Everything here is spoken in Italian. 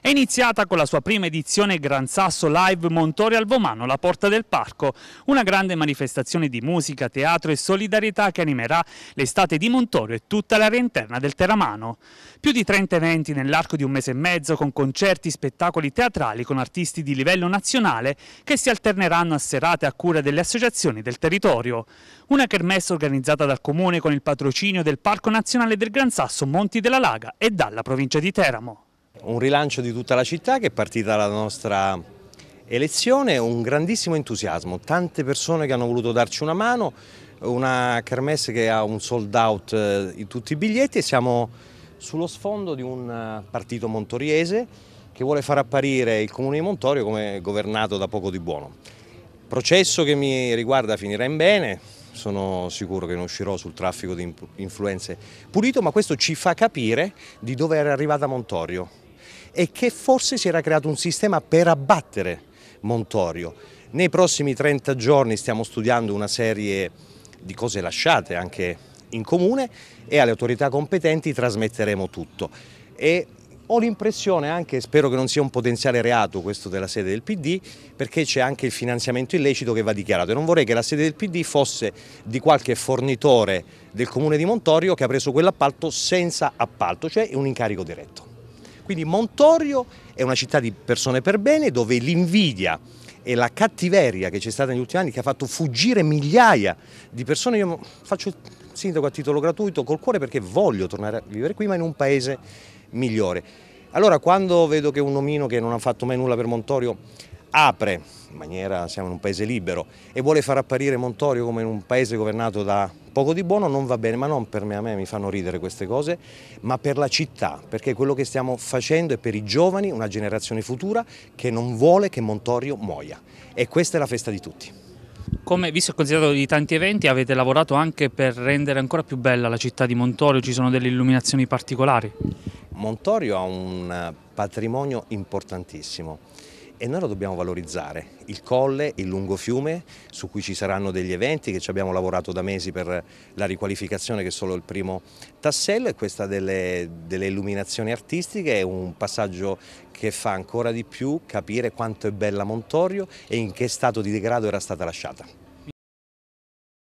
È iniziata con la sua prima edizione Gran Sasso Live Montori al Vomano, la porta del parco, una grande manifestazione di musica, teatro e solidarietà che animerà l'estate di Montorio e tutta l'area interna del Teramano. Più di 30 eventi nell'arco di un mese e mezzo con concerti, spettacoli teatrali con artisti di livello nazionale che si alterneranno a serate a cura delle associazioni del territorio. Una kermesse organizzata dal comune con il patrocinio del Parco Nazionale del Gran Sasso Monti della Laga e dalla provincia di Teramo un rilancio di tutta la città che è partita dalla nostra elezione, un grandissimo entusiasmo, tante persone che hanno voluto darci una mano, una kermesse che ha un sold out eh, in tutti i biglietti e siamo sullo sfondo di un eh, partito montoriese che vuole far apparire il comune di Montorio come governato da poco di buono. Processo che mi riguarda finirà in bene, sono sicuro che non uscirò sul traffico di influenze pulito, ma questo ci fa capire di dove era arrivata Montorio e che forse si era creato un sistema per abbattere Montorio. Nei prossimi 30 giorni stiamo studiando una serie di cose lasciate anche in comune e alle autorità competenti trasmetteremo tutto. E ho l'impressione anche, spero che non sia un potenziale reato questo della sede del PD, perché c'è anche il finanziamento illecito che va dichiarato e non vorrei che la sede del PD fosse di qualche fornitore del comune di Montorio che ha preso quell'appalto senza appalto, cioè un incarico diretto. Quindi Montorio è una città di persone per bene dove l'invidia e la cattiveria che c'è stata negli ultimi anni che ha fatto fuggire migliaia di persone, io faccio il sindaco a titolo gratuito col cuore perché voglio tornare a vivere qui ma in un paese migliore. Allora quando vedo che un omino che non ha fatto mai nulla per Montorio apre, in maniera, siamo in un paese libero, e vuole far apparire Montorio come in un paese governato da poco di buono, non va bene, ma non per me, a me mi fanno ridere queste cose, ma per la città, perché quello che stiamo facendo è per i giovani, una generazione futura, che non vuole che Montorio muoia. E questa è la festa di tutti. Come visto e considerato di tanti eventi, avete lavorato anche per rendere ancora più bella la città di Montorio, ci sono delle illuminazioni particolari? Montorio ha un eh, patrimonio importantissimo e noi lo dobbiamo valorizzare. Il colle, il lungo fiume, su cui ci saranno degli eventi che ci abbiamo lavorato da mesi per la riqualificazione che è solo il primo tassello e questa delle, delle illuminazioni artistiche è un passaggio che fa ancora di più capire quanto è bella Montorio e in che stato di degrado era stata lasciata.